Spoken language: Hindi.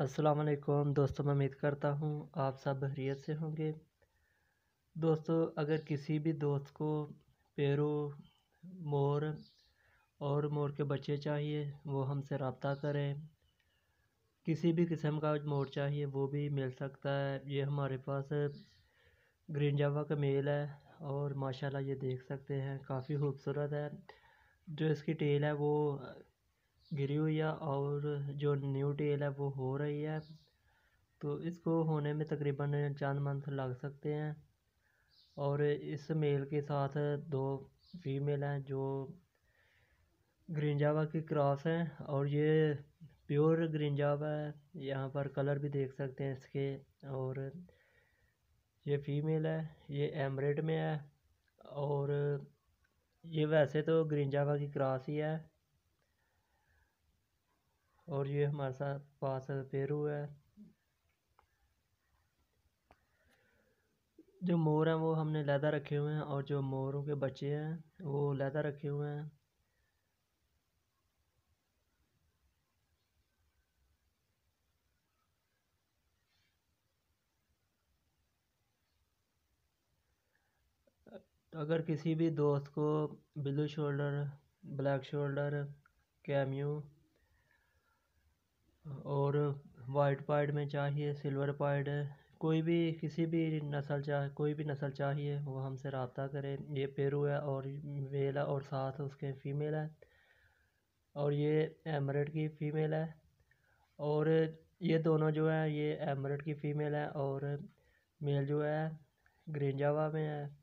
असलकुम दोस्तों मैं उम्मीद करता हूँ आप सब बहरीत से होंगे दोस्तों अगर किसी भी दोस्त को पेरू मोर और मोर के बच्चे चाहिए वो हमसे रबता करें किसी भी किस्म का मोर चाहिए वो भी मिल सकता है ये हमारे पास ग्रीन जावा का मेल है और माशाल्लाह ये देख सकते हैं काफ़ी खूबसूरत है जो इसकी टेल है वो गिरी हुई है और जो न्यू टेल है वो हो रही है तो इसको होने में तकरीबन चंद मंथ लग सकते हैं और इस मेल के साथ दो फीमेल हैं जो ग्रीन जावा की क्रॉस हैं और ये प्योर ग्रीन जावा है यहाँ पर कलर भी देख सकते हैं इसके और ये फीमेल है ये एमरेड में है और ये वैसे तो ग्रीन जावा की क्रॉस ही है और ये हमारे साथ पास पेरू है जो मोर हैं वो हमने लैदा रखे हुए हैं और जो मोरों के बच्चे हैं वो लैदा रखे हुए हैं तो अगर किसी भी दोस्त को ब्लू शोल्डर ब्लैक शोल्डर कैम्यू और वाइट पैड में चाहिए सिल्वर है कोई भी किसी भी नस्ल चाहे कोई भी नस्ल चाहिए वो हमसे रबता करें ये पेरू है और मेल है और साथ उसके फ़ीमेल है और ये एमरेड की फ़ीमेल है और ये दोनों जो है ये एमरेड की फ़ीमेल है और मेल जो है ग्रेंजावा में है